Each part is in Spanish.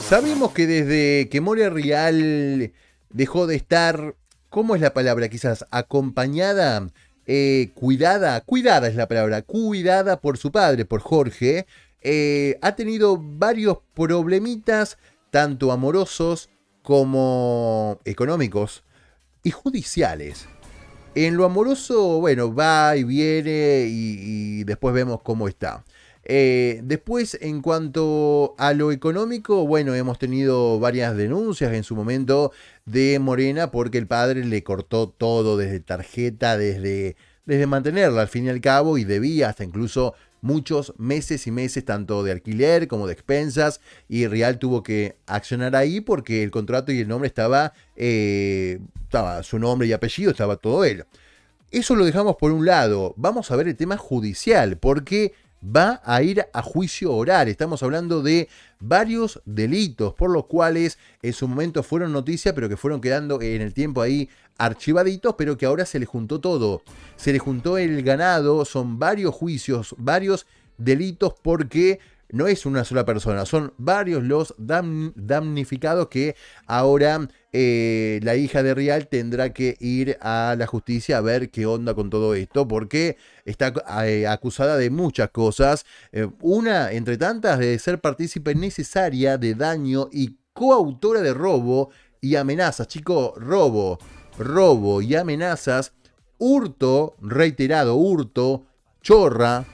Sabemos que desde que Moria Real dejó de estar, ¿cómo es la palabra? Quizás acompañada, eh, cuidada, cuidada es la palabra, cuidada por su padre, por Jorge, eh, ha tenido varios problemitas, tanto amorosos como económicos y judiciales. En lo amoroso, bueno, va y viene y después vemos cómo está. Eh, después, en cuanto a lo económico, bueno, hemos tenido varias denuncias en su momento de Morena porque el padre le cortó todo, desde tarjeta, desde, desde mantenerla al fin y al cabo, y debía hasta incluso muchos meses y meses tanto de alquiler como de expensas y Real tuvo que accionar ahí porque el contrato y el nombre estaba, eh, estaba su nombre y apellido, estaba todo él. Eso lo dejamos por un lado. Vamos a ver el tema judicial porque va a ir a juicio oral. Estamos hablando de varios delitos, por los cuales en su momento fueron noticia, pero que fueron quedando en el tiempo ahí archivaditos, pero que ahora se le juntó todo. Se le juntó el ganado, son varios juicios, varios delitos, porque no es una sola persona, son varios los damnificados que ahora eh, la hija de Rial tendrá que ir a la justicia a ver qué onda con todo esto, porque está eh, acusada de muchas cosas. Eh, una, entre tantas, de ser partícipe necesaria de daño y coautora de robo y amenazas. Chico, robo, robo y amenazas, hurto, reiterado, hurto, chorra,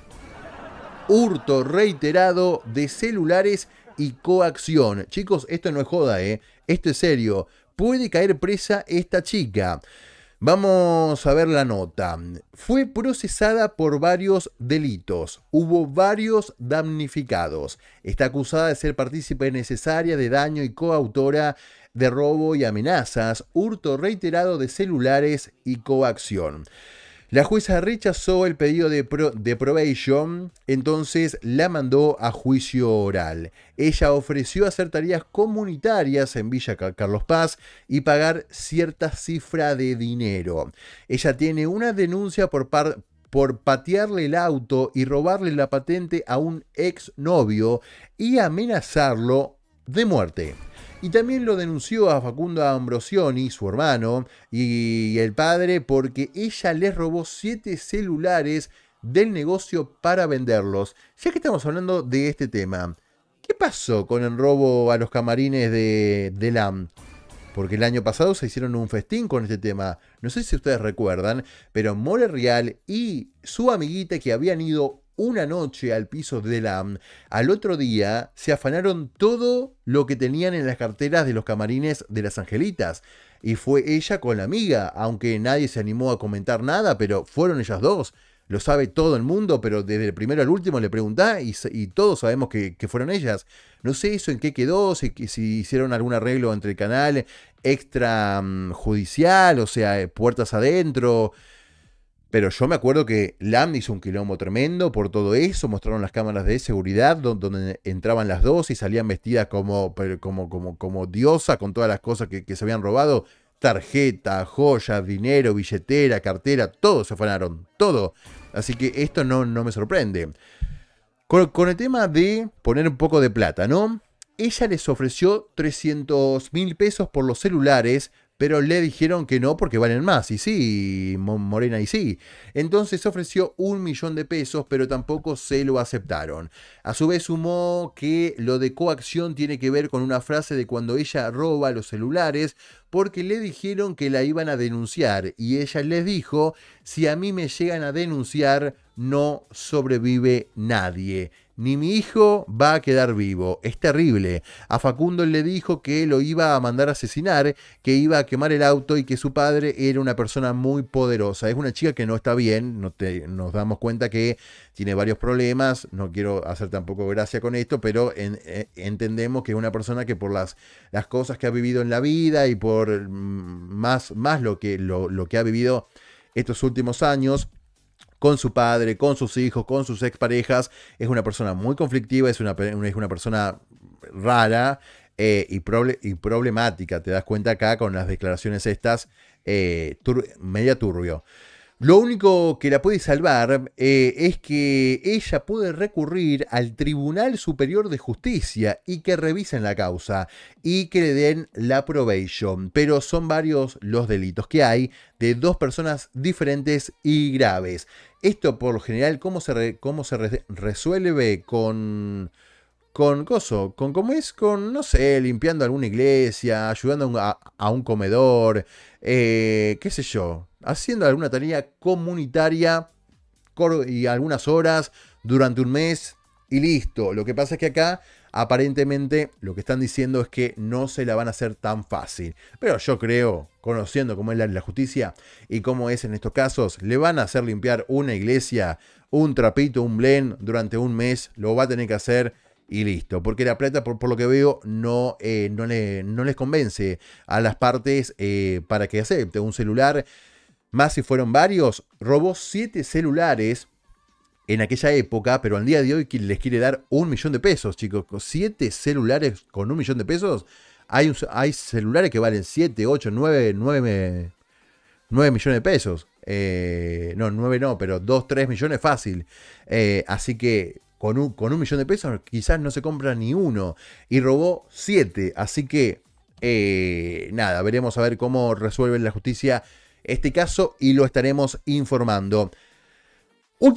hurto reiterado de celulares y coacción. Chicos, esto no es joda, ¿eh? Esto es serio puede caer presa esta chica. Vamos a ver la nota. Fue procesada por varios delitos. Hubo varios damnificados. Está acusada de ser partícipe necesaria de daño y coautora de robo y amenazas, hurto reiterado de celulares y coacción. La jueza rechazó el pedido de, probation, entonces la mandó a juicio oral. Ella ofreció hacer tareas comunitarias en Villa Carlos Paz y pagar cierta cifra de dinero. Ella tiene una denuncia por, por patearle el auto y robarle la patente a un ex novio y amenazarlo de muerte. Y también lo denunció a Facundo Ambrosioni, su hermano, y el padre porque ella les robó siete celulares del negocio para venderlos. Ya que estamos hablando de este tema, ¿qué pasó con el robo a los camarines de, de LAM? Porque el año pasado se hicieron un festín con este tema. No sé si ustedes recuerdan, pero More Real y su amiguita que habían ido una noche al piso de la mm, al otro día se afanaron todo lo que tenían en las carteras de los camarines de las angelitas. Y fue ella con la amiga, aunque nadie se animó a comentar nada, pero fueron ellas dos. Lo sabe todo el mundo, pero desde el primero al último le preguntá y, todos sabemos que, fueron ellas. No sé eso en qué quedó, si, hicieron algún arreglo entre el canal extrajudicial, mm, o sea, eh, puertas adentro. Pero yo me acuerdo que LAM hizo un quilombo tremendo por todo eso, mostraron las cámaras de seguridad donde, entraban las dos y salían vestidas como, como, como, como diosa con todas las cosas que, se habían robado. Tarjeta, joyas, dinero, billetera, cartera, todo se afanaron, todo. Así que esto no, no me sorprende. Con, el tema de poner un poco de plata, ¿no? Ella les ofreció 300 mil pesos por los celulares, pero le dijeron que no porque valen más. Y sí, Morena, y sí. Entonces ofreció un millón de pesos, pero tampoco se lo aceptaron. A su vez sumó que lo de coacción tiene que ver con una frase de cuando ella roba los celulares, porque le dijeron que la iban a denunciar. Y ella les dijo, si a mí me llegan a denunciar, no sobrevive nadie ni mi hijo va a quedar vivo. Es terrible. A Facundo le dijo que lo iba a mandar a asesinar, que iba a quemar el auto y que su padre era una persona muy poderosa. Es una chica que no está bien, no nos damos cuenta que tiene varios problemas, no quiero hacer tampoco gracia con esto, pero eh, entendemos que es una persona que por las, cosas que ha vivido en la vida y por mm, más, lo que ha vivido estos últimos años, con su padre, con sus hijos, con sus exparejas. Es una persona muy conflictiva, es una, es una persona rara eh, y, problemática. Te das cuenta acá con las declaraciones estas, eh, media turbio. Lo único que la puede salvar eh, es que ella puede recurrir al Tribunal Superior de Justicia y que revisen la causa y que le den la probation. Pero son varios los delitos que hay de dos personas diferentes y graves. Esto por lo general, ¿cómo se, cómo se resuelve con... Con con cómo es, con, no sé, limpiando alguna iglesia, ayudando a un, comedor, eh, qué sé yo, haciendo alguna tarea comunitaria y algunas horas durante un mes, y listo. Lo que pasa es que acá aparentemente lo que están diciendo es que no se la van a hacer tan fácil. Pero yo creo, conociendo cómo es la, justicia y cómo es en estos casos, le van a hacer limpiar una iglesia, un trapito, un blend durante un mes, lo va a tener que hacer. Y listo, porque la plata, por, lo que veo, no, eh, no, les convence a las partes eh, para que acepte un celular. Más si fueron varios, robó siete celulares en aquella época, pero al día de hoy les quiere dar un millón de pesos, chicos. Siete celulares con un millón de pesos. Hay, hay celulares que valen 7, 8, 9, 9, 9 millones de pesos. Eh, no, 9 no, pero 2, 3 millones fácil. Eh, así que con un, con un millón de pesos quizás no se compra ni uno. Y robó 7. Así que eh, nada, veremos a ver cómo resuelve la justicia este caso y lo estaremos informando.